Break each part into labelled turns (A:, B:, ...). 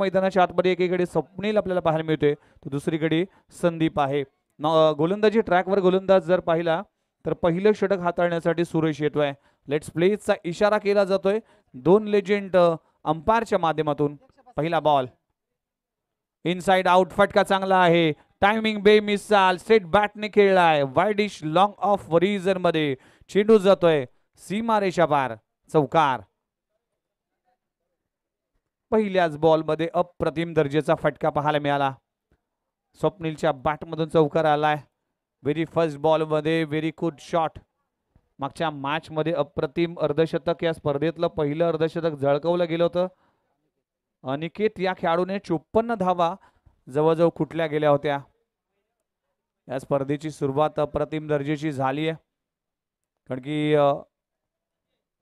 A: मैदानाच्या आतमध्ये एकीकडे स्वप्नील आपल्याला पाहायला मिळते तर दुसरीकडे संदीप आहे गोलंदाजी ट्रॅकवर गोलंदाज जर पाहिला तर पहिलं षटक हाताळण्यासाठी सुरेश येतोय लेट्स प्लेचा इशारा केला जातोय दोन लेजेंड अंपायरच्या माध्यमातून पहिला बॉल इनसाइड आउट फटका चांगला आहे टायमिंग बेमिसाल स्ट्रेट बॅटने खेळलाय वाईडिश लॉंग ऑफ वरीजर मध्ये चेंडू जातोय सीमारेषा पार चौकार पहिल्याच बॉलमध्ये अप्रतिम दर्जेचा फटका पाहायला मिळाला स्वप्नीलच्या बॅटमधून चौकार आलाय व्हेरी फर्स्ट बॉलमध्ये व्हेरी गुड शॉट मागच्या मॅचमध्ये अप्रतिम अर्धशतक या स्पर्धेतलं पहिलं अर्धशतक झळकवलं गेलं होतं अनिकेत या खेळाडूने चोपन्न धावा जवळजवळ कुठल्या गेल्या होत्या या स्पर्धेची सुरुवात अप्रतिम दर्जेची झाली आहे कारण की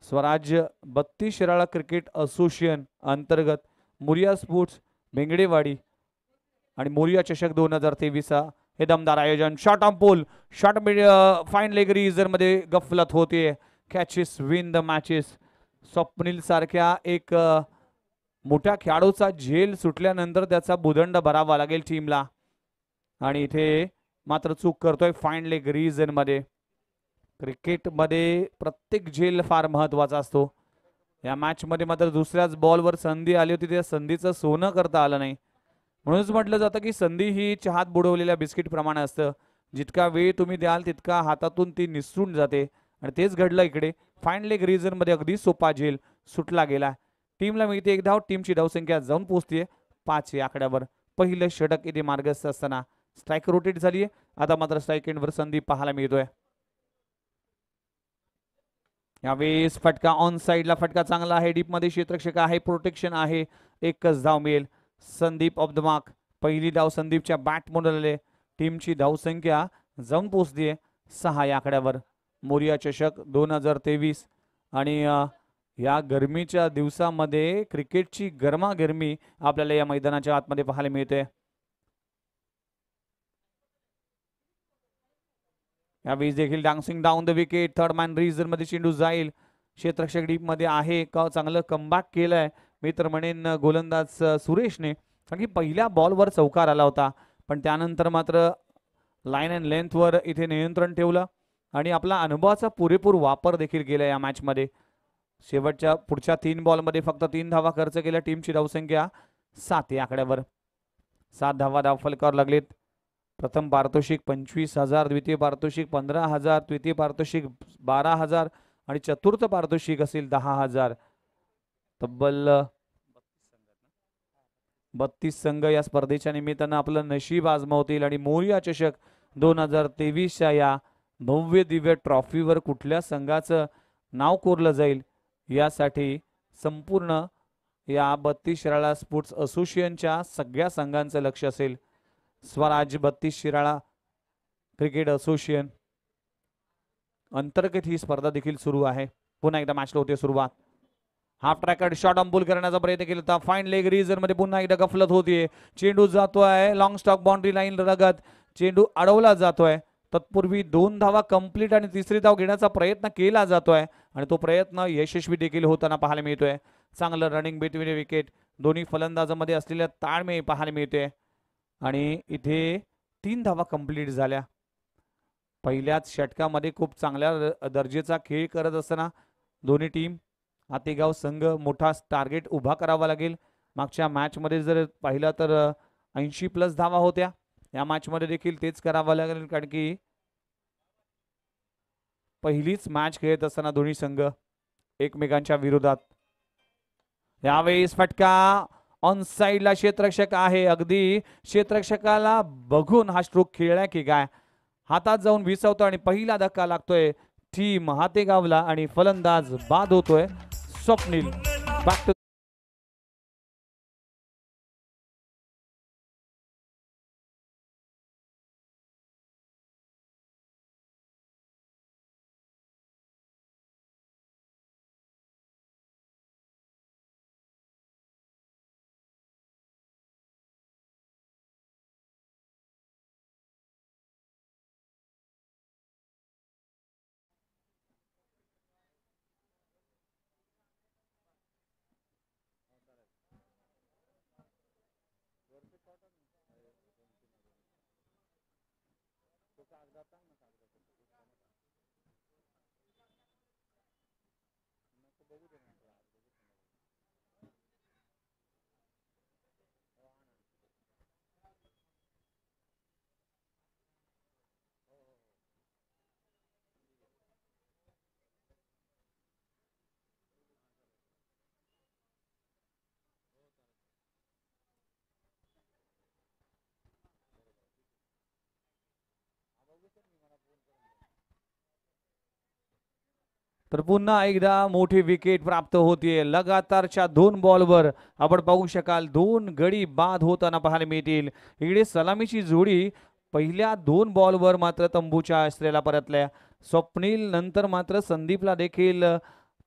A: स्वराज्य बत्तीस शिराळा क्रिकेट असोसिएशन अंतर्गत मोरिया स्पोर्ट्स भेंगडेवाडी आणि मोरिया चषक दोन हजार तेवीसचा हे दमदार आयोजन short on pole short fine leg मध्ये गफलत होते catches win the matches Swapnil सारख्या एक मोठ्या खेळाडूचा झेल सुटल्यानंतर त्याचा बुदंड भरावा लागेल टीमला आणि इथे मात्र चूक करतोय फाईन लेग मध्ये क्रिकेटमध्ये प्रत्येक झेल फार महत्त्वाचा असतो या मॅचमध्ये मात्र दुसऱ्याच बॉलवर संधी आली होती त्या संधीचं सोनं करता आलं नाही म्हणूनच म्हटलं जातं की संधी ही चहात बुडवलेल्या बिस्किट प्रमाणे असतं जितका वेळ तुम्ही द्याल तितका हातातून ती निसरून जाते आणि तेच घडलं इकडे फाईन लेग रिझनमध्ये अगदी सोपा झेल सुटला गेला टीमला मिळते एक धाव टीमची धावसंख्या जाऊन पोहोचते पाच या आकड्यावर पहिलं षटक इथे मार्गस्थ असताना स्ट्राईक रोटेट झाली आहे आता मात्र स्ट्राईक एंडवर संधी पाहायला मिळतोय यावेळेस फटका ऑन साईडला फटका चांगला आहे डीपमध्ये क्षेत्रक्षक आहे प्रोटेक्शन आहे एकच धाव मिळेल संदीप ऑफ द मार्क पहिली धाव संदीपच्या बॅट आले टीमची धावसंख्या जाऊन पोचली सहा या आकड्यावर मोरिया चषक दोन हजार तेवीस आणि या गर्मीच्या दिवसामध्ये क्रिकेटची गरमागरमी आपल्याला या मैदानाच्या आतमध्ये पाहायला मिळते यावेळी देखील dancing down the wicket third man रिझरमध्ये मध्ये चेंडू जाईल क्षेत्रक्षक डीप मध्ये आहे का चांगलं कमबॅक केलंय मी तर म्हणेन गोलंदाज सुरेशने कारण की पहिल्या बॉलवर चौकार आला होता पण त्यानंतर मात्र लाईन अँड लेंथवर इथे नियंत्रण ठेवलं आणि आपला अनुभवाचा पुरेपूर वापर देखील केला या मॅचमध्ये शेवटच्या पुढच्या तीन बॉलमध्ये फक्त तीन धावा खर्च केल्या टीमची धावसंख्या सात या आकड्यावर सात धावा धाव फलकावर लागलेत प्रथम पारितोषिक पंचवीस हजार द्वितीय पारितोषिक पंधरा हजार तृतीय पारितोषिक बारा हजार आणि चतुर्थ पारितोषिक असेल दहा हजार तब्बल बत्तीस संघ या स्पर्धेच्या निमित्तानं आपलं नशीब आजमावतील आणि मोर्या चषक दोन हजार तेवीसच्या या भव्य दिव्य ट्रॉफीवर कुठल्या संघाचं नाव कोरलं जाईल यासाठी संपूर्ण या बत्तीस शाळा स्पोर्ट्स असोसिएशनच्या सगळ्या संघांचं लक्ष असेल स्वराज्य बत्तीस शिराळा क्रिकेट असोसिएशन अंतर्गत ही स्पर्धा देखील सुरू आहे पुन्हा एकदा मॅचला होते सुरुवात हाफ ट्रॅकर शॉट अंबुल करण्याचा प्रयत्न केला होता फाईन लेग रिझन मध्ये पुन्हा एकदा गफलत होतीये चेंडू जातो आहे लॉंग स्टॉक बाउंड्री लाईन रगत चेंडू अडवला जातोय तत्पूर्वी दोन धावा कंप्लीट आणि तिसरी धाव घेण्याचा प्रयत्न केला जातोय आणि तो प्रयत्न यशस्वी देखील होताना पाहायला मिळतोय चांगलं रनिंग बिटवीन विकेट दोन्ही फलंदाजामध्ये असलेल्या ताळमेळ पाहायला मिळते आणि इथे तीन धावा कंप्लीट झाल्या पहिल्याच षटकामध्ये खूप चांगल्या दर्जेचा खेळ करत असताना दोन्ही टीम आतेगाव संघ मोठा टार्गेट उभा करावा लागेल मागच्या मॅचमध्ये जर पाहिलं तर ऐंशी प्लस धावा होत्या या मॅचमध्ये देखील तेच करावं लागेल कारण की पहिलीच मॅच खेळत असताना दोन्ही संघ एकमेकांच्या विरोधात यावेळेस फटका ऑन साईडला क्षेत्रक्षक आहे अगदी क्षेत्रक्षकाला बघून हा स्ट्रोक खेळला की काय हातात जाऊन विसवतो आणि पहिला धक्का लागतोय टीम हाते गावला आणि फलंदाज
B: बाद होतोय स्वप्नील
A: Datang na
C: तर पुन्हा एकदा
A: मोठी विकेट प्राप्त होतीये लगातारच्या दोन बॉलवर आपण पाहू शकाल दोन गडी बाद होताना पाहायला मिळतील इकडे सलामीची जोडी पहिल्या दोन बॉलवर मात्र तंबूच्या आश्रयाला परतल्या स्वप्नील नंतर मात्र संदीपला देखील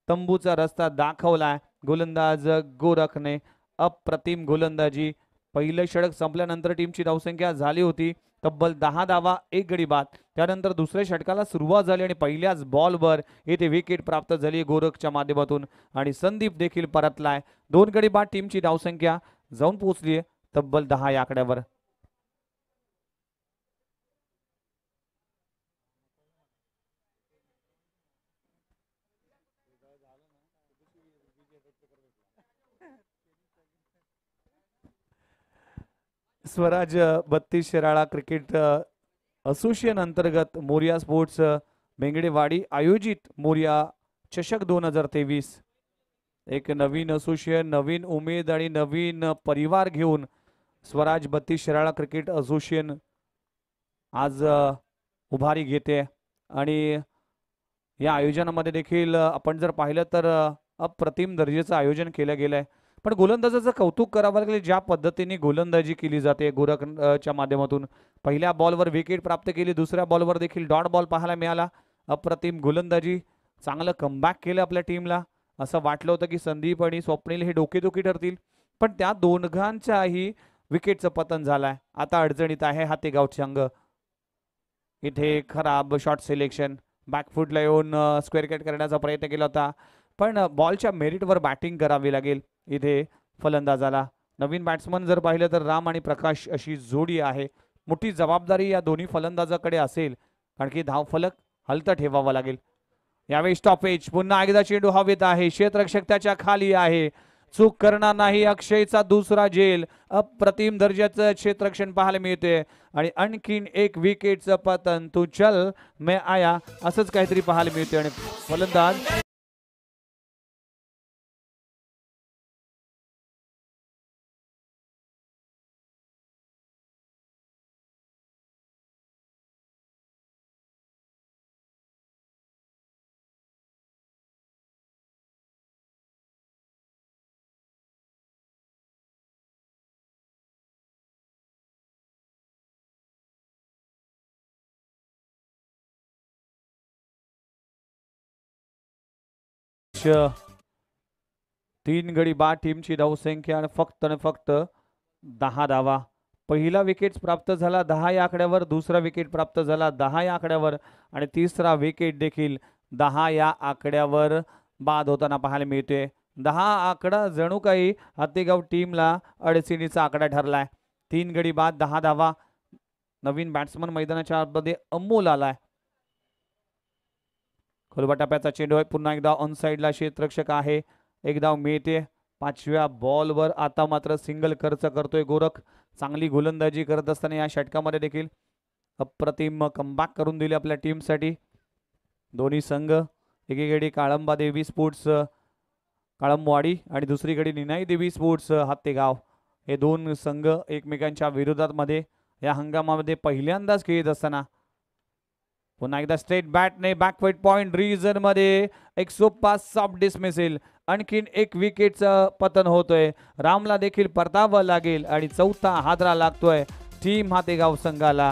A: तंबूचा रस्ता दाखवलाय गोलंदाज गोरखने अप्रतिम गोलंदाजी पहिलं षडक संपल्यानंतर टीमची धावसंख्या झाली होती तब्बल दहा दावा एक गडी बाद त्यानंतर दुसऱ्या षटकाला सुरुवात झाली आणि पहिल्याच बॉलवर येथे विकेट प्राप्त झाली गोरखच्या माध्यमातून आणि संदीप देखील परतलाय दोन गडी बाद टीमची धावसंख्या जाऊन पोहोचली तब्बल दहा या आकड्यावर स्वराज बत्तीस शिराळा क्रिकेट असोसिएशन अंतर्गत मोर्या स्पोर्ट्स बेंगडेवाडी आयोजित मोर्या चषक दोन हजार तेवीस एक नवीन असोसिएशन नवीन उमेद आणि नवीन परिवार घेऊन स्वराज बत्तीस शिराळा क्रिकेट असोसिएशन आज उभारी घेते आणि या आयोजनामध्ये देखील आपण जर पाहिलं तर अप्रतिम दर्जेचं आयोजन केलं गेलं आहे पण गोलंदाजाचं कौतुक करावं लागेल ज्या पद्धतीने गोलंदाजी केली जाते गोरखच्या माध्यमातून पहिल्या बॉलवर विकेट प्राप्त केली दुसऱ्या बॉलवर देखील डॉट बॉल पाहायला मिळाला अप्रतिम गोलंदाजी चांगलं कमबॅक केलं आपल्या टीमला असं वाटलं होतं की संदीप आणि स्वप्नील हे डोकेदुखी ठरतील पण त्या दोनघांच्याही विकेटचं पतन झालंय आता अडचणीत आहे हातेगावचे अंग इथे खराब शॉर्ट सिलेक्शन बॅकफूटला येऊन स्क्वेअर कट करण्याचा प्रयत्न केला होता पण बॉलच्या मेरिटवर बॅटिंग करावी लागेल इथे फलंदाजाला नवीन बॅट्समन जर पाहिलं तर राम आणि प्रकाश अशी जोडी आहे मोठी जबाबदारी या दोन्ही फलंदाजाकडे असेल कारण की धावफलक हलत ठेवावा लागेल यावेळी स्टॉपेज पुन्हा एकदा चेंडू हवेत आहे क्षेत्रक्षक त्याच्या खाली आहे चूक करणार नाही अक्षयचा दुसरा झेल अप्रतिम दर्जाचं क्षेत्रक्षण पाहायला मिळते आणि आणखीन एक विकेटचं पतन
B: तू चल मे आया असंच काहीतरी पाहायला मिळते आणि फलंदाज तीन गडी बा टीमची धावसंख्या आणि फक्त आणि फक्त
A: दहा धावा पहिला विकेट प्राप्त झाला दहा या आकड्यावर दुसरा विकेट प्राप्त झाला दहा या आकड्यावर आणि तिसरा विकेट देखील दहा या आकड्यावर बाद होताना पाहायला मिळते दहा आकडा जणू काही हत्तेगाव टीमला अडचणीचा आकडा ठरलाय तीन गडी बाद दहा धावा नवीन बॅट्समन मैदानाच्या आतमध्ये अमोल आलाय खोलबा टप्प्याचा चेंडू आहे पुन्हा एकदा ऑन साईडला क्षेत्रक्षक आहे एकदा धाव मिळते पाचव्या बॉलवर आता मात्र सिंगल खर्च करतोय गोरख चांगली गोलंदाजी करत असताना या षटकामध्ये देखील अप्रतिम कमबॅक करून दिली आपल्या टीमसाठी दोन्ही संघ एकीकडे काळंबा देवी स्पोर्ट्स काळंबवाडी आणि दुसरीकडे निनाई देवी स्पोर्ट्स हत्तेगाव हे दोन संघ एकमेकांच्या विरोधात मध्ये या हंगामामध्ये पहिल्यांदाच खेळत असताना पुन्हा एकदा स्ट्रेट बॅटने बॅकवर्ड पॉईंट मध्ये एक सोपा सॉफ्ट डिसमिसेल आणखीन एक विकेटचं पतन होतोय रामला देखील परतावं लागेल आणि चौथा हादरा लागतोय टीम हातेगाव संघाला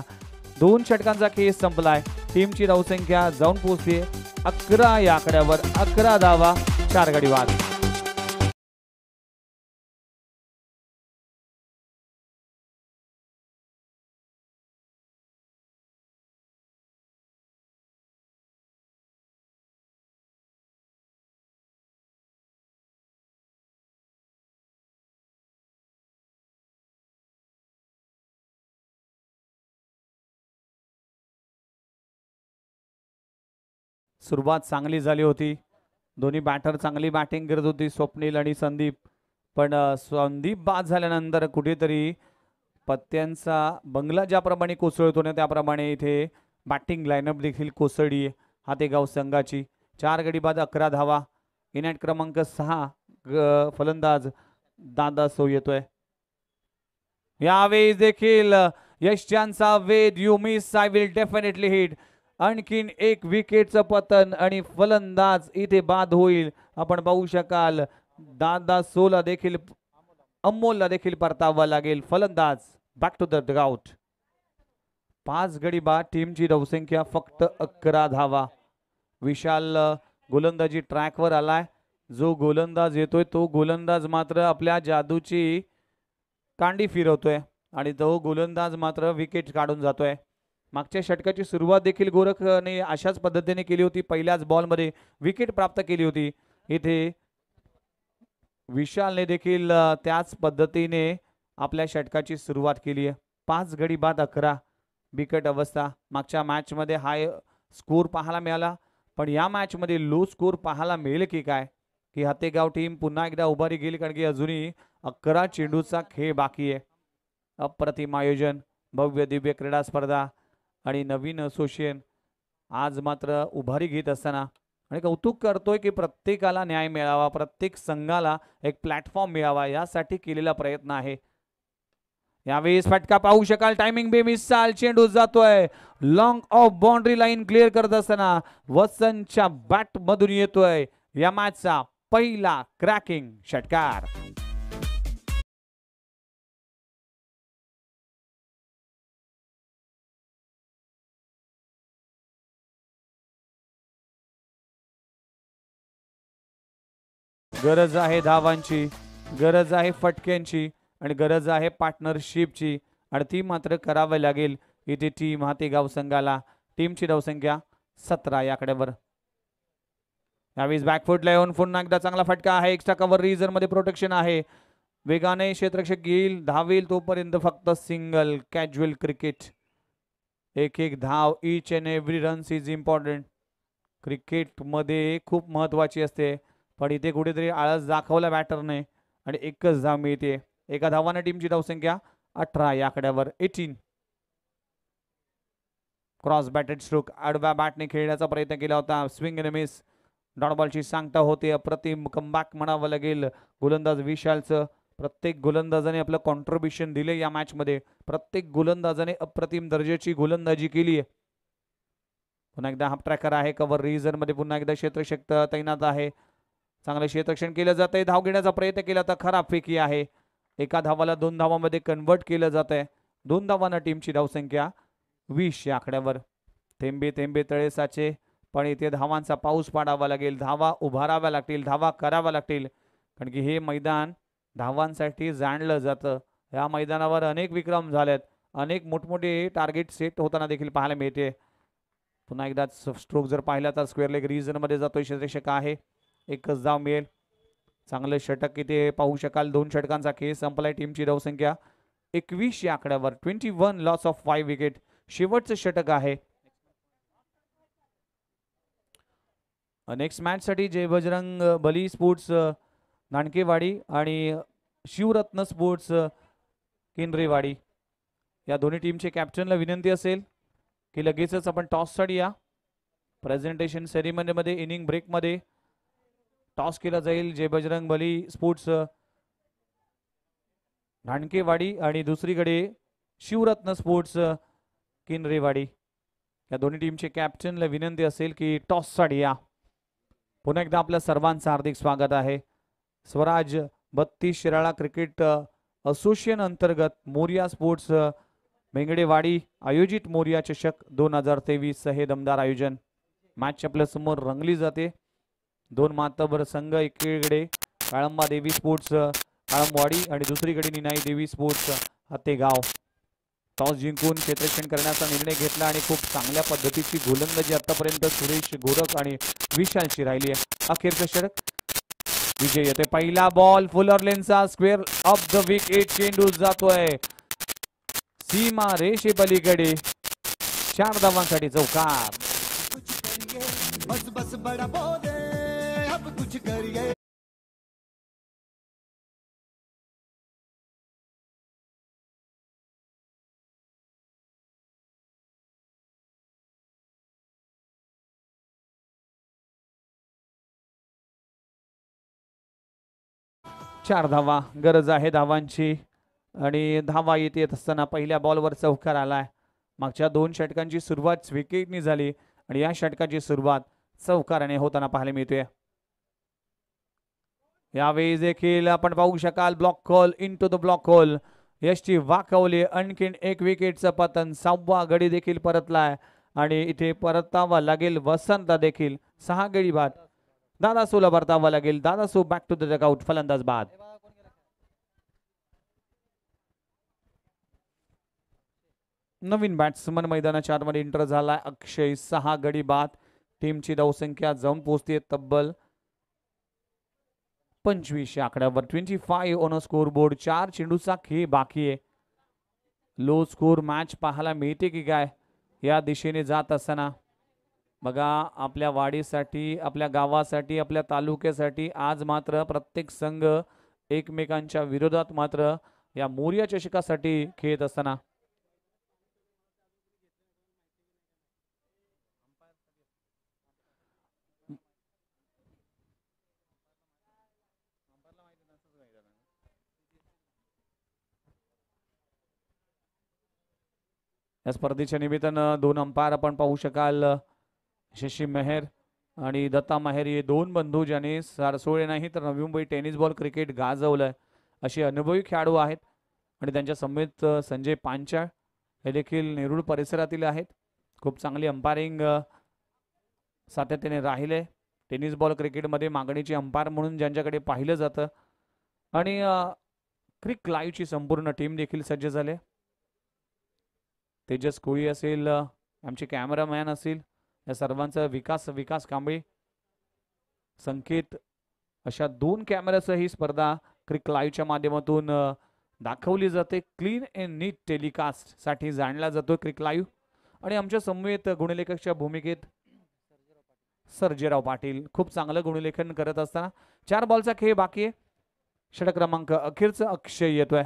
A: दोन षटकांचा केस संपलाय टीमची धावसंख्या जाऊन पोहोचते अकरा या आकड्यावर अकरा धावा
B: चार गडी वाद सुरुवात चांगली झाली होती दोन्ही बॅटर
A: चांगली बॅटिंग करत होती स्वप्नील आणि संदीप पण संदीप बाद झाल्यानंतर कुठेतरी पत्त्यांचा बंगला ज्याप्रमाणे कोसळतो ना त्याप्रमाणे इथे बॅटिंग लाईनअप देखील कोसळली हातेगाव संघाची चार गडी बाद अकरा धावा इनॅट क्रमांक सहा फलंदाज दादा सो येतोय यावेळी देखील चॅनचा वेद you miss I will definitely hit आणखीन एक विकेटचं पतन आणि फलंदाज इथे बाद होईल आपण पाहू शकाल दादा सोला देखील अमोलला देखील परतावा लागेल फलंदाज बॅक टू द गाउट पाच गडी बाद टीमची धावसंख्या फक्त अकरा धावा विशाल गोलंदाजी ट्रॅकवर आलाय जो गोलंदाज येतोय तो गोलंदाज मात्र आपल्या जादूची कांडी फिरवतोय आणि तो गोलंदाज मात्र विकेट काढून जातोय मागच्या षटकाची सुरुवात देखील गोरखने अशाच पद्धतीने केली होती पहिल्याच बॉलमध्ये विकेट प्राप्त केली होती इथे विशालने देखील त्याच पद्धतीने आपल्या षटकाची सुरुवात केली आहे पाच गडी बाद अकरा बिकट अवस्था मागच्या मॅचमध्ये हाय स्कोर पाहायला मिळाला पण या मॅचमध्ये लो स्कोर पाहायला मिळेल की काय की हतेगाव टीम पुन्हा एकदा उभारी गेली कारण की अजूनही अकरा चेंडूचा खेळ बाकी आहे अप्रतिम आयोजन भव्य दिव्य क्रीडा स्पर्धा आणि नवीन असोशिएशन आज मात्र उभारी घेत असताना आणि कौतुक करतोय की प्रत्येकाला न्याय मिळावा प्रत्येक संघाला एक प्लॅटफॉर्म मिळावा यासाठी केलेला प्रयत्न आहे यावेळेस फटका पाहू शकाल टायमिंग चाल चेंडू जातोय long off boundary line clear करत असताना वसनच्या बॅट मधून येतोय या मॅचचा
B: पहिला क्रॅकिंग षटकार गरज आहे धावांची गरज आहे फटक्यांची आणि गरज आहे
A: पार्टनरशिपची आणि ती मात्र करावी लागेल इथे टीम गाव संघाला टीमची धावसंख्या सतरा याकड्यावर यावेळी बॅकफुटला येऊन पुन्हा एकदा चांगला फटका आहे एक्स्ट्रा कव्हर रिझर मध्ये प्रोटेक्शन आहे वेगाने क्षेत्रक्षक येईल धावेल तोपर्यंत फक्त सिंगल कॅज्युअल क्रिकेट एक एक धाव each and every runs is important क्रिकेटमध्ये खूप महत्वाची असते पण इथे कुठेतरी आळस दाखवला बॅटरने आणि एकच धाव मिळते एका धावाने टीमची धावसंख्या अठरा या आकड्यावर एटीन क्रॉस बॅटेड स्ट्रोक आडव्या बॅटने खेळण्याचा प्रयत्न केला होता स्विंग रेमिस मिस डॉनबॉलची सांगता होते अप्रतिम कमबॅक म्हणावं लागेल गोलंदाज विशालचं प्रत्येक गोलंदाजाने आपलं कॉन्ट्रीब्युशन दिले या मॅचमध्ये प्रत्येक गोलंदाजाने अप्रतिम दर्जाची गोलंदाजी केली पुन्हा एकदा हाफ ट्रॅकर आहे कव्हर मध्ये पुन्हा एकदा क्षेत्रशक्त तैनात आहे चांगलं क्षेत्रक्षण केलं जात आहे धाव घेण्याचा प्रयत्न केला तर खराब फेकी आहे एका धावाला दोन धावामध्ये कन्वर्ट केलं जात आहे दोन धावांना टीमची धावसंख्या वीस या आकड्यावर थेंबे थेंबे तळे साचे पण इथे धावांचा पाऊस पाडावा लागेल धावा उभाराव्या लागतील धावा कराव्या लागतील कारण की हे मैदान धावांसाठी जाणलं जातं या मैदानावर अनेक विक्रम झालेत अनेक मोठमोठे टार्गेट सेट होताना देखील पाहायला मिळते पुन्हा एकदा स्ट्रोक जर पाहिला तर स्क्वेअर लेग रिजनमध्ये जातो क्षेत्रक्षक आहे एकच धाव मिळेल चांगलं षटक इथे पाहू शकाल दोन षटकांचा खेळ संपलाय टीमची धावसंख्या एकवीस या आकड्यावर twenty one loss of five wicket शेवटचं षटक आहे नेक्स्ट साठी जय बजरंग बली स्पोर्ट्स नाणकेवाडी आणि शिवरत्न स्पोर्ट्स केंद्रेवाडी या दोन्ही टीमचे कॅप्टनला विनंती असेल की लगेचच आपण टॉससाठी या प्रेझेंटेशन सेरिमनीमध्ये इनिंग ब्रेकमध्ये टॉस केला जाईल जे बजरंग बली स्पोर्ट्स ढाणकेवाडी आणि दुसरीकडे शिवरत्न स्पोर्ट्स किनरेवाडी या दोन्ही टीमचे कॅप्टनला विनंती असेल की टॉससाठी या पुन्हा एकदा आपल्या सर्वांचं हार्दिक स्वागत आहे स्वराज बत्तीस शिराळा क्रिकेट असोसिएशन अंतर्गत मोरिया स्पोर्ट्स मेंगडेवाडी आयोजित मोरिया चषक दोन हजार तेवीसचं हे दमदार आयोजन मॅच आपल्यासमोर रंगली जाते दोन मातबर संघ एकीकडे काळंबा देवी स्पोर्ट्स काळंबवाडी आणि दुसरीकडे निनाई देवी स्पोर्ट्स हाते गाव टॉस जिंकून क्षेत्रक्षण करण्याचा निर्णय घेतला आणि खूप चांगल्या पद्धतीची गोलंदाजी आतापर्यंत सुरेश गोरख आणि विशालशी राहिली आहे अखेरचा षटक विजय येते पहिला बॉल फुलर लेनचा स्क्वेअर ऑफ द एट चेंडू जातोय सीमा रेषे पलीकडे चार धावांसाठी
B: चौकार बस बस बड़ा चार धावा गरज आहे धावांची आणि
A: धावा येत येत असताना पहिल्या बॉलवर चौकार आलाय मागच्या दोन षटकांची सुरुवात स्विकेटनी झाली आणि या षटकाची सुरुवात चौकाराने होताना पाहायला मिळते यावेळी देखील आपण पाहू शकाल block call into the block hole यशची वाकवली आणखीन एक विकेटचं पतन सहावा गडी देखील परतलाय आणि इथे परतावा लागेल वसंत देखील सहा गडी बाद दादासूला परतावा लागेल दादासू बॅक टू द फलंदाज बाद नवीन बॅट्समन मैदानाच्या मध्ये इंटर झालाय अक्षय सहा गडी बाद टीमची धावसंख्या जाऊन पोहोचते तब्बल पंचवीस आकड्यावर twenty five on scoreboard चार चेंडूचा खेळ बाकी आहे लो स्कोर मॅच पाहायला मिळते की काय या दिशेने जात असताना बघा आपल्या वाडीसाठी आपल्या गावासाठी आपल्या तालुक्यासाठी आज मात्र प्रत्येक संघ एकमेकांच्या विरोधात मात्र या मोर्या चषकासाठी खेळत असताना या स्पर्धेच्या निमित्तानं दोन अंपायर आपण पाहू शकाल शशी मेहर आणि दत्ता माहेर हे दोन बंधू ज्याने सारसोळे नाही तर नवी मुंबई टेनिस बॉल क्रिकेट गाजवलं आहे असे अनुभवी खेळाडू आहेत आणि त्यांच्या समेत संजय पांचाळ हे देखील नेरूळ परिसरातील आहेत खूप चांगली अंपायरिंग सातत्याने राहिले टेनिस बॉल क्रिकेटमध्ये मागणीची अंपायर म्हणून ज्यांच्याकडे पाहिलं जातं आणि क्रिक लाईव्हची संपूर्ण टीम देखील सज्ज झाले तेजस कोळी असेल आमचे कॅमेरामॅन असेल या सर्वांचा विकास विकास कांबळे संकेत अशा दोन कॅमेऱ्यासह ही स्पर्धा क्रिक लाईव्हच्या माध्यमातून दाखवली जाते क्लीन अँड नीट टेलिकास्ट साठी जाणला जातो क्रिक लाईव्ह आणि आमच्या समवेत गुणलेखकच्या भूमिकेत सर्जेराव पाटील खूप चांगलं गुणलेखन करत असताना चार बॉलचा खेळ बाकी आहे षटक क्रमांक अखेरचा अक्षय येतोय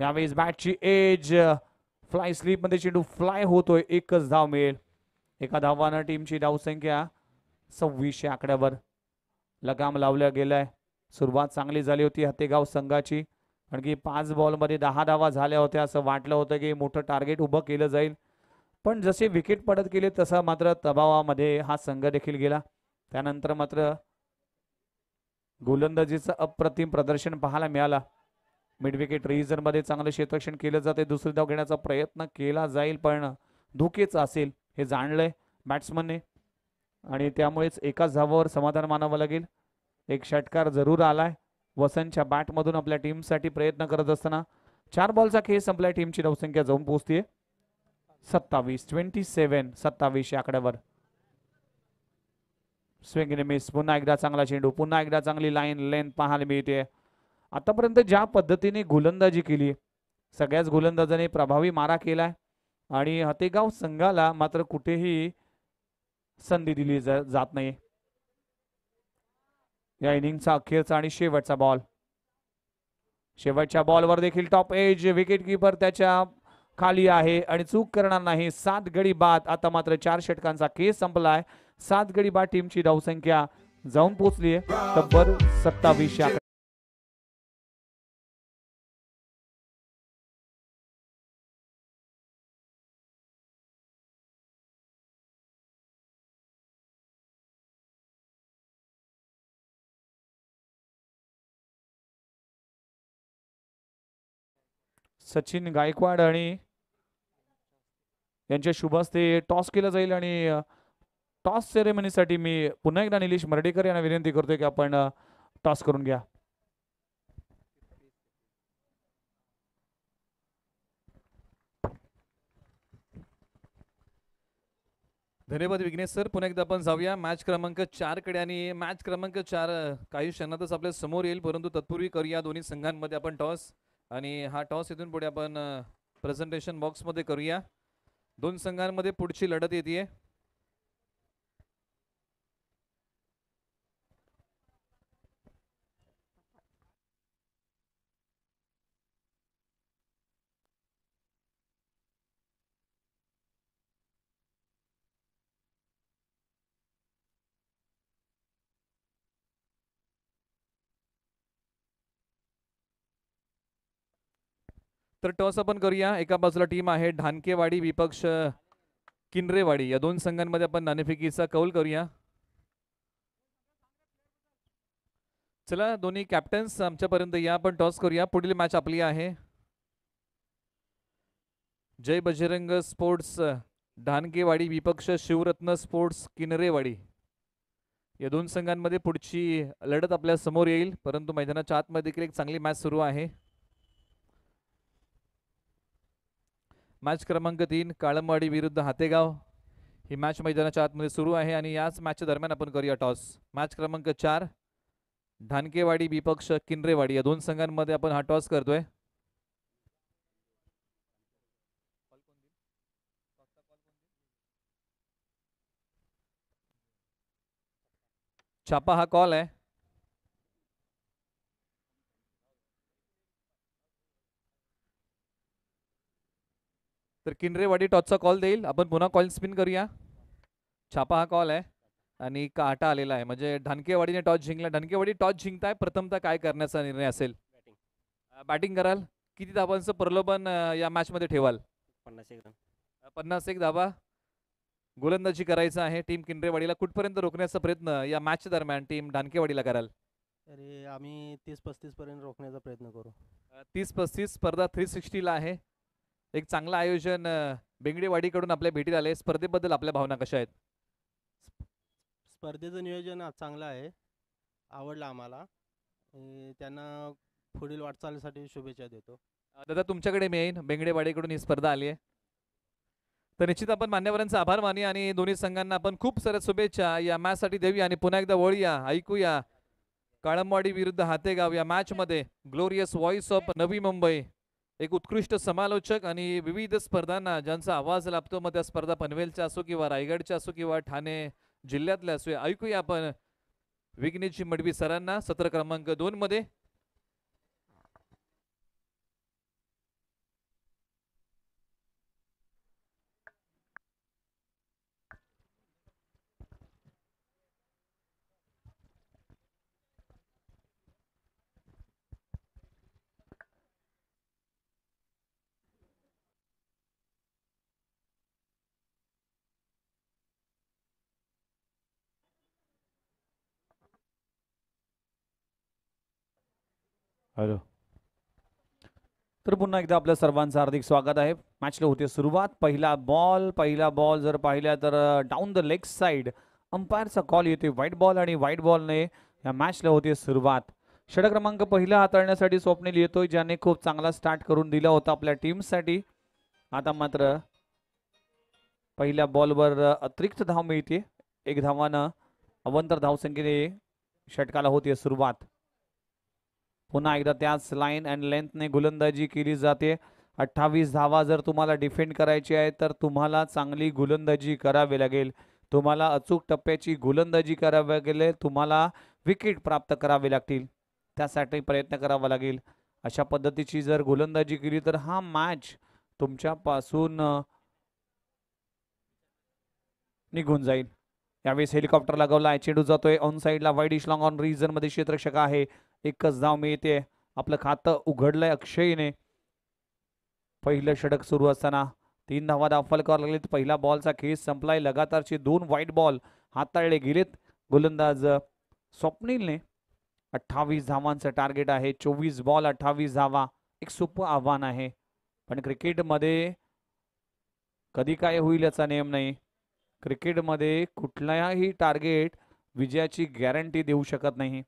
A: यावेळी बॅटची एज फ्लाय स्लीपमध्ये चेंडू फ्लाय होतोय एकच धाव मिळेल एका धावानं टीमची धावसंख्या सव्वीसशे आकड्यावर लगाम लावल्या गेलाय सुरुवात चांगली झाली होती हतेगाव संघाची कारण की पाच बॉलमध्ये दहा धावा झाल्या होत्या असं वाटलं होतं की मोठं टार्गेट उभं केलं जाईल पण जसे विकेट पडत गेले तसा मात्र दबावामध्ये हा संघ देखील गेला त्यानंतर मात्र गोलंदाजीचं अप्रतिम प्रदर्शन पाहायला मिळाला मिडविकेट मध्ये चांगलं क्षेत्रक्षण केलं जाते दुसरे धाव घेण्याचा प्रयत्न केला जाईल पण धोकेच असेल हे जाणलंय बॅट्समनने आणि त्यामुळेच एकाच धावावर समाधान मानावं लागेल एक षटकार जरूर आलाय वसंतच्या बॅटमधून आपल्या टीमसाठी प्रयत्न करत असताना चार बॉलचा खेळ संपलाय टीमची धावसंख्या जाऊन पोहोचते सत्तावीस ट्वेंटी सेव्हन सत्तावीस या आकड्यावर स्विंगने मिस पुन्हा एकदा चांगला चेंडू पुन्हा एकदा चांगली लाईन लेन पाहायला मिळते आतापर्यंत ज्या पद्धतीने गोलंदाजी केली सगळ्याच गोलंदाजाने प्रभावी मारा केलाय आणि हतेगाव संघाला मात्र कुठेही संधी दिली जात नाही या इनिंगचा अखेरचा आणि शेवटचा बॉल शेवटच्या बॉलवर देखील टॉप एज विकेट किपर त्याच्या खाली आहे आणि चूक करणार नाही सात गडी बाद आता मात्र चार षटकांचा केस संपलाय सात गडी बाद टीमची धावसंख्या जाऊन पोहोचली आहे
B: तब्बल सत्तावीस सचिन गायकवाड आणि यांच्या शुभ टॉस केला
A: जाईल आणि टॉस साठी मी पुन्हा एकदा निलेश मर्डेकर यांना विनंती करतोय की आपण टॉस करून घ्या
C: धन्यवाद विघ्नेश सर पुन्हा एकदा आपण जाऊया मॅच क्रमांक चार कडे आणि मॅच क्रमांक चार काही क्षणातच आपल्या समोर येईल परंतु तत्पूर्वी करूया दोन्ही संघांमध्ये आपण टॉस आणि हा टॉस इथून पुढे आपण प्रेझेंटेशन बॉक्समध्ये करूया दोन संघांमध्ये पुढची लढत येते तर टॉस आपण करूया एका बाजूला टीम आहे ढानकेवाडी विपक्ष किनरेवाडी या दोन संघांमध्ये आपण नाणेफिकीचा कौल करूया चला दोन्ही कॅप्टन्स आमच्यापर्यंत या आपण टॉस करूया पुढील मॅच आपली आहे जय बजरंग स्पोर्ट्स ढानकेवाडी विपक्ष शिवरत्न स्पोर्ट्स किनरेवाडी या दोन संघांमध्ये पुढची लढत आपल्या समोर येईल परंतु मैदानाच्या आतमध्ये देखील एक चांगली मॅच सुरू आहे मॅच क्रमांक तीन काळंबाडी विरुद्ध हातेगाव ही मॅच मैदानाच्या आतमध्ये सुरू आहे आणि याच मॅच दरम्यान आपण करूया टॉस मॅच क्रमांक चार धानकेवाडी विपक्ष किनरेवाडी या दोन संघांमध्ये आपण हा टॉस करतोय छापा हा कॉल आहे तर किनरेवाडी टॉचचा कॉल देईल आपण पुन्हा कॉल स्पिन करूया छापा हा कॉल आहे आणि काटा आलेला आहे म्हणजे ढानकेवाडीने टॉस जिंकला ढानकेवाडी टॉस जिंकताय प्रथमतः काय करण्याचा निर्णय असेल बॅटिंग कराल किती धाबांचं प्रलोभन या मॅचमध्ये ठेवाल पन्नास एक पन्नास एक धाबा गोलंदाजी करायचं आहे टीम किनरेवाडीला कुठपर्यंत रोखण्याचा प्रयत्न या मॅच दरम्यान टीम ढानकेवाडीला कराल
A: अरे आम्ही तीस पस्तीस पर्यंत रोखण्याचा प्रयत्न करू
C: तीस पस्तीस स्पर्धा थ्री सिक्स्टीला आहे एक चांगलं आयोजन बेंगडेवाडीकडून आपल्या भेटीत आले स्पर्धेबद्दल आपल्या भावना कशा आहेत
A: स्पर्धेचं नियोजन चांगलं आहे आवडलं आम्हाला त्यांना पुढील वाटचालीसाठी शुभेच्छा देतो
C: दादा तुमच्याकडे मेन बेंगडेवाडीकडून ही स्पर्धा आली आहे तर निश्चित आपण मान्यवरांचा आभार मानी आणि दोन्ही संघांना आपण खूप साऱ्या शुभेच्छा या मॅचसाठी देऊया आणि पुन्हा एकदा वळूया ऐकूया काळंबवाडी विरुद्ध हातेगाव या मॅचमध्ये ग्लोरियस व्हॉइस ऑफ नवी मुंबई एक उत्कृष्ट समालोचक आणि विविध स्पर्धांना ज्यांचा आवाज लाभतो मग त्या स्पर्धा पनवेलच्या असो किंवा रायगडच्या असो किंवा ठाणे जिल्ह्यातल्या असो ऐकूया आपण विघ्नेशजी मडवी सरांना सत्र क्रमांक मध्ये
B: हॅलो
A: तर पुन्हा एकदा आपल्या सर्वांचं हार्दिक स्वागत आहे मॅचला होते सुरुवात पहिला बॉल पहिला बॉल जर पाहिला तर डाऊन द लेग साईड अंपायरचा कॉल येते व्हाईट बॉल आणि व्हाईट बॉलने या मॅचला होते सुरुवात षड क्रमांक पहिला हाताळण्यासाठी स्वप्नील येतोय ज्याने खूप चांगला स्टार्ट करून दिला होता आपल्या टीमसाठी आता मात्र पहिल्या बॉलवर अतिरिक्त धाव मिळते एक धावानं अवंतर धावसंख्येने षटकाला होती सुरुवात पुन्हा एकदा त्याच लाईन अँड लेंथने गोलंदाजी केली जाते अठ्ठावीस धावा जर तुम्हाला डिफेंड करायची आहे तर तुम्हाला चांगली गोलंदाजी करावी लागेल तुम्हाला अचूक टप्प्याची गोलंदाजी करावी लागेल तुम्हाला विकेट प्राप्त करावे लागतील त्यासाठी प्रयत्न करावा लागेल अशा पद्धतीची जर गोलंदाजी केली तर हा मॅच तुमच्यापासून निघून जाईल यावेळेस हेलिकॉप्टर लागवला चेंडू जातोय ऑन साईडला वाईड इश लॉंग ऑन मध्ये क्षेत्रक्षक आहे एकच धाव मिळते आपलं खातं उघडलंय अक्षयने पहिलं षटक सुरू असताना तीन धावा दाफल करावं लागलेत पहिला बॉलचा खेळ संपलाय लगातारचे दोन वाईट बॉल हाताळले गेलेत गोलंदाज स्वप्नीलने अठ्ठावीस धावांचं टार्गेट आहे चोवीस बॉल अठ्ठावीस धावा एक सोपं आव्हान आहे पण क्रिकेटमध्ये कधी काय होईल याचा नियम नाही क्रिकेटमध्ये कुठलाही टार्गेट विजयाची गॅरंटी देऊ शकत नाही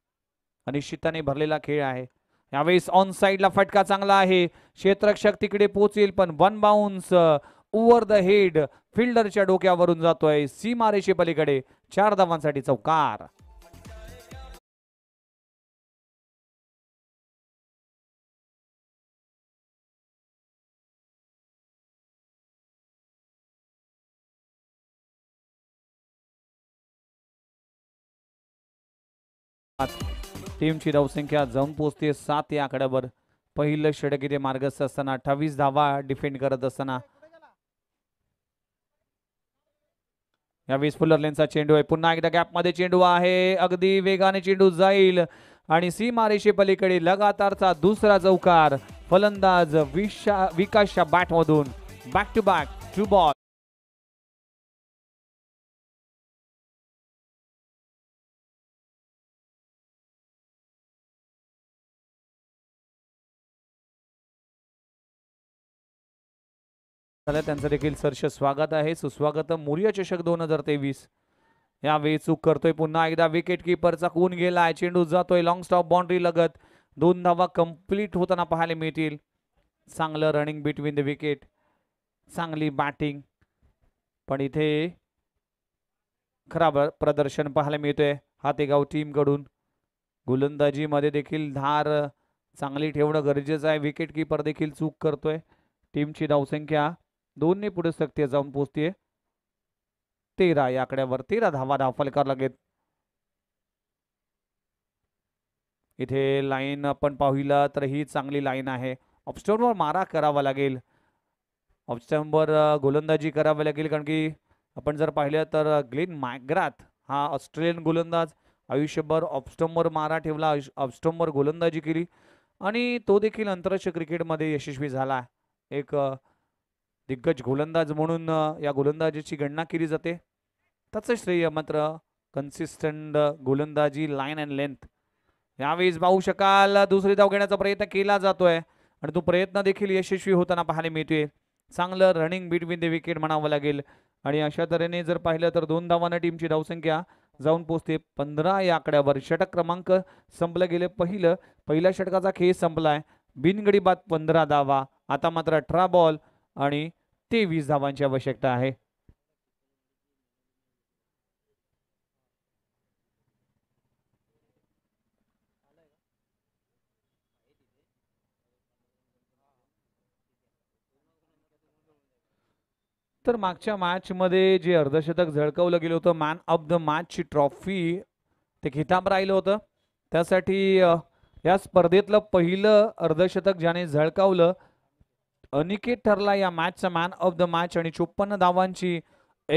A: अनिश्चिताने भरलेला खेळ आहे यावेळेस ऑन साईडला फटका चांगला आहे क्षेत्रक्षक तिकडे पोहोचेल पण one bounce, over the head फिल्डरच्या डोक्यावरून जातोय
B: सीमारेषे पलीकडे चार धावांसाठी चौकार
A: टीमची धावसंख्या जाऊन पोचते सात या आकड्यावर पहिलं इथे मार्गस्थ असताना अठ्ठावीस धावा डिफेंड करत असताना वीस फुलर लेनचा चेंडू आहे पुन्हा एकदा गॅपमध्ये चेंडू आहे अगदी वेगाने चेंडू जाईल आणि सी मारेषे पलीकडे लगातारचा दुसरा चौकार फलंदाज विशा
B: विकासच्या बॅटमधून back to back two ball झालं त्यांचं देखील सर्ष स्वागत आहे सुस्वागत मुरिया चषक
A: दोन हजार तेवीस यावेळी चूक करतोय पुन्हा एकदा विकेट किपरचा कोण गेलाय चेंडू जातोय लॉंग स्टॉप बाउंड्री लगत दोन धावा कंप्लीट होताना पाहायला मिळतील चांगलं रनिंग बिटवीन द विकेट चांगली बॅटिंग पण इथे खराब प्रदर्शन पाहायला मिळतोय हातेगाव टीमकडून गोलंदाजीमध्ये देखील धार चांगली ठेवणं गरजेचं आहे विकेट किपर देखील चूक करतोय टीमची धावसंख्या दोन्ही पुढे सक्ती जाऊन पोचते तेरा या आकड्यावर तेरा धावा दाखल करावं लागेल इथे लाईन आपण पाहिलं तर ही चांगली लाईन आहे ऑप्स्टॉनवर मारा करावा लागेल ऑप्स्टॉनवर गोलंदाजी करावी लागेल कारण की आपण जर पाहिलं तर ग्लेन मॅग्रात हा ऑस्ट्रेलियन गोलंदाज आयुष्यभर ऑप्स्टॉमवर मारा ठेवला ऑप्स्टॉमवर गोलंदाजी केली आणि तो देखील आंतरराष्ट्रीय क्रिकेटमध्ये यशस्वी झाला एक दिग्गज गोलंदाज म्हणून या गोलंदाजीची गणना केली जाते त्याचं श्रेय मात्र कन्सिस्टंट गोलंदाजी लाईन अँड लेंथ यावेळेस पाहू शकाल दुसरी धाव घेण्याचा प्रयत्न केला जातोय आणि तो प्रयत्न देखील यशस्वी होताना पाहायला मिळतोय चांगलं रनिंग बिटवीन द विकेट म्हणावं लागेल आणि अशा तऱ्हेने जर पाहिलं तर दोन धावांना टीमची धावसंख्या जाऊन पोचते पंधरा या आकड्यावर षटक क्रमांक संपलं गेलं पहिलं पहिल्या षटकाचा खेळ संपलाय बिनगडी बाद पंधरा धावा आता मात्र अठरा बॉल आणि तेवीस धावांची आवश्यकता आहे तर मागच्या मॅचमध्ये जे अर्धशतक झळकवलं गेलं होतं मॅन ऑफ द मॅचची ट्रॉफी ते खिताब राहिलं होतं त्यासाठी या स्पर्धेतलं पहिलं अर्धशतक ज्याने झळकावलं अनिकेत ठरला या मॅचचा मॅन ऑफ द मॅच आणि चोपन्न धावांची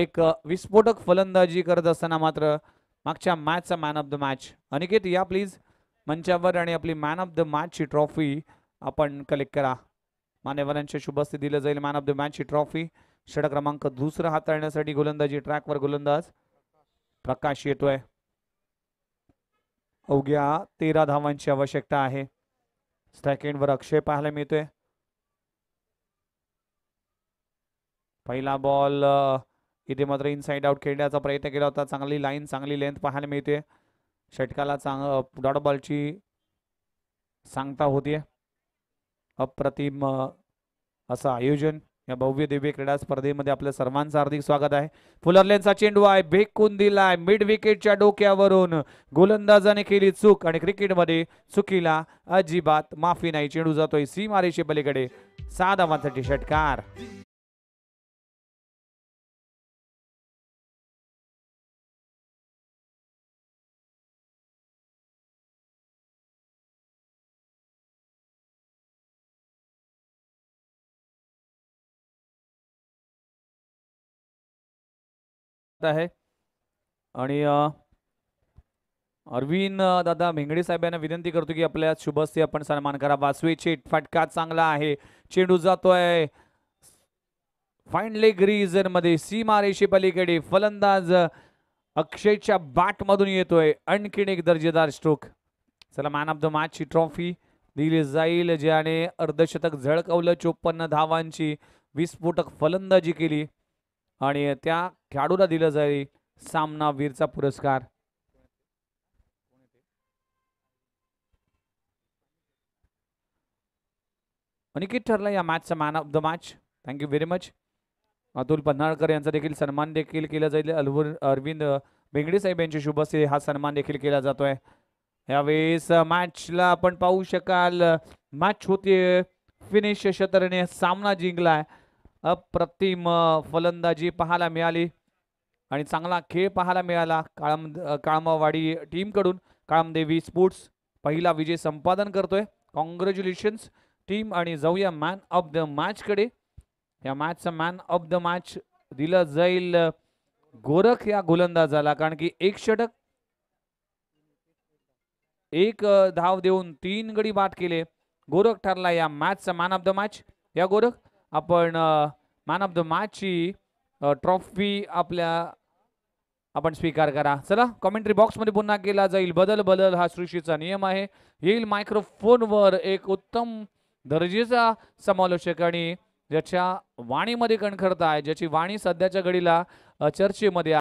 A: एक विस्फोटक फलंदाजी करत असताना मात्र मागच्या मॅचचा man of the match Aniket या प्लीज मंचावर आणि आपली मॅन ऑफ द मॅचची ट्रॉफी आपण कलेक्ट करा मान्यवरांच्या शुभस्थिती दिलं जाईल मॅन ऑफ द मॅचची ट्रॉफी षड क्रमांक दुसरा हाताळण्यासाठी गोलंदाजी ट्रॅकवर गोलंदाज प्रकाश येतोय अवघ्या तेरा धावांची आवश्यकता आहे सेकंडवर अक्षय पाहायला मिळतोय पहिला बॉल इथे मात्र इनसाईड आऊट खेळण्याचा प्रयत्न केला होता चांगली लाईन चांगली लेंथ पाहायला मिळते षटकाला चांग डॉट बॉलची सांगता होती अप्रतिम असं आयोजन या भव्य दिव्य क्रीडा स्पर्धेमध्ये आपल्या सर्वांचं हार्दिक स्वागत आहे फुलरलेनचा चेंडू आहे भेकून दिलाय मिड विकेटच्या डोक्यावरून गोलंदाजाने केली चूक आणि क्रिकेटमध्ये चुकीला अजिबात माफी नाही चेंडू जातोय सीमारेषे पलीकडे सहा
B: धावांसाठी षटकार आहे आणि अरविंद दादा भेंगडे
A: साहेबांना विनंती करतो की आपल्या शुभस्य आपण सन्मान करा वासवे फटका चांगला आहे चेंडू जातोय फाईन लेग रिजन मध्ये सीमा पलीकडे फलंदाज अक्षयच्या बॅटमधून येतोय आणखीन एक दर्जेदार स्ट्रोक चला मॅन ऑफ द ची ट्रॉफी दिली जाईल ज्याने अर्धशतक झळकवलं चोपन्न धावांची विस्फोटक फलंदाजी केली आणि त्या खेळाडूला दिलं जाईल सामना वीरचा पुरस्कार अनिकेत ठरला या मॅचचा man of the match thank you very much Atul Panhalkar यांचा देखील सन्मान देखील केला जाईल अलवर अरविंद बेंगडे साहेब यांच्या शुभसे हा सन्मान देखील केला जातोय यावेळेस मॅचला आपण पाहू शकाल मॅच होते फिनिश शतरने सामना जिंकलाय अप्रतिम फलंदाजी पाहायला मिळाली आणि चांगला खेळ पाहायला मिळाला काळम काळमावाडी टीमकडून काळमदेवी स्पोर्ट्स पहिला विजय संपादन करतोय कॉंग्रॅच्युलेशन्स टीम आणि जाऊया मॅन ऑफ द मॅचकडे या मॅचचा मॅन ऑफ द मॅच दिलं जाईल गोरख या गोलंदाजाला कारण की एक षटक एक धाव देऊन तीन गडी बाद केले गोरख ठरला या मॅचचा मॅन ऑफ द मॅच या गोरख आपण मॅन ऑफ द मॅच ची ट्रॉफी आपल्या आपण स्वीकार करा चला कॉमेंट्री बॉक्समध्ये पुन्हा केला जाईल बदल बदल हा सृष्टीचा नियम आहे येईल वर एक उत्तम दर्जेचा समालोचक आणि
B: ज्याच्या वाणीमध्ये कणखरता आहे ज्याची वाणी सध्याच्या घडीला चर्चेमध्ये